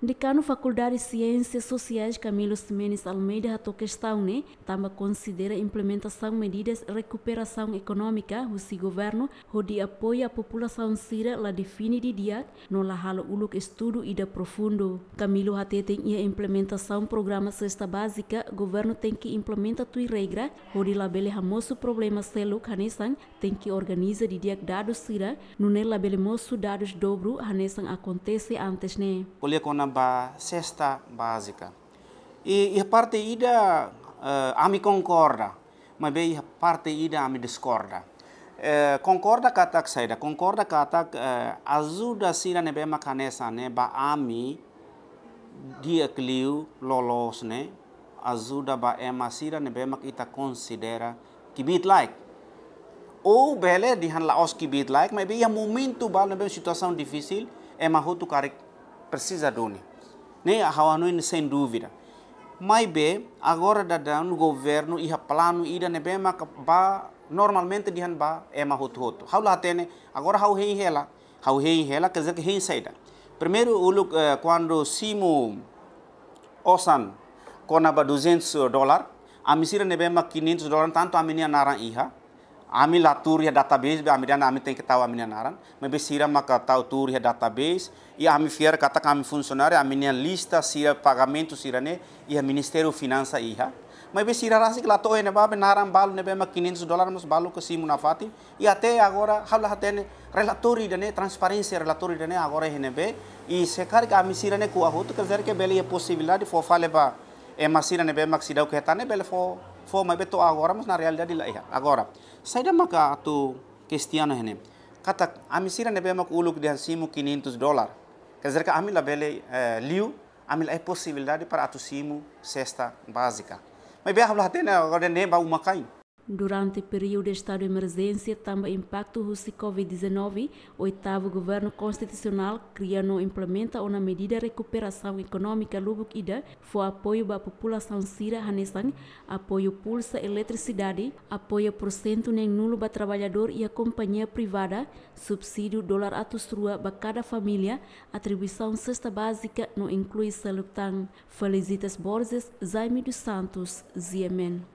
Decano Faculdade de Ciências Sociais Camilo Simenes Almeida a questão, né? Também considera implementação medidas de recuperação econômica, o si governo, onde apoia a população sira la define de dia, no la halo uluk estudo e da profundo. Camilo até tem a implementação programa cesta básica, governo tem que implementar tua regra, onde la bele hamoso problema selo hanesan, tem que organiza de dia dados sira, no ne la moço dados dobro hanesan acontece antes, né? Olha, ba cesta básica. E a partida uh, eh, a mi concorda, mas bem eh, a ida a mi discorda. Uh, concorda a saida, concorda katak uh, ajuda sira nebe macanesa né ba ami dia kliu lolos ne né, ajuda ba é sira nebe mak ita considera kibit like ou bele dihan laos kibit like mas bem a é momento ba nebe situação difícil é hotu karik precisa de une. Né? A Hawanui, sem dúvida. Mai be, agora da no governo iha plano ida ne ka ba normalmente dihan ba ema ma hotu hotu. Hau la tene, agora hau hei hela, hau hei hela, quer dizer que rei uluk Primeiro ulu eh, quando simu osan kona ba 200 dólar, a misira ne bem ma 500 dólar tanto a menina nara iha. Ami lá ya database be amiriana ami tem que tau amiriana aran me be maka tau tur ya database e ami fier kata kami funcionário amiriana lista sira pagamento sirane, ne ministeru a iha mas be sira rasik lá to ene babe naran balo ne be ma 500 dólares mas balo que sim munafati e até agora habla hatene relatório de dene, transparensi relatório dene agora ene be e sekar ka ami sirane ne ku ahut quer dizer que bele é ya possibilidade fo fale ba e masira ne be maxidau que bele fo fo iya. eh, eh, mai beto agora mas na realidade lá agora saida maka tu cristiano hene kata ami sira be mak uluk de simu 500 dólar quer dizer ami la bele liu ami la possibilidade para atu simu sexta básica mai be habla tena agora ne ba uma kain Durante o período de estado de emergência, também impacto do Covid-19, o oitavo governo constitucional cria não implementa uma medida de recuperação econômica Lubuk foi apoio para a população síria, Hanesang, apoio pulsa eletricidade, apoio por cento nem nulo para trabalhador e a companhia privada, subsídio dólar atustrua para cada família, atribuição cesta básica não inclui salutang, Felicitas Borges, Jaime dos Santos, Ziemen.